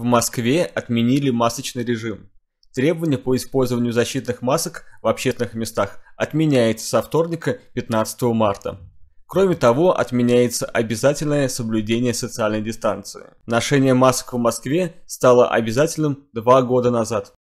В Москве отменили масочный режим. Требование по использованию защитных масок в общественных местах отменяется со вторника 15 марта. Кроме того, отменяется обязательное соблюдение социальной дистанции. Ношение масок в Москве стало обязательным два года назад.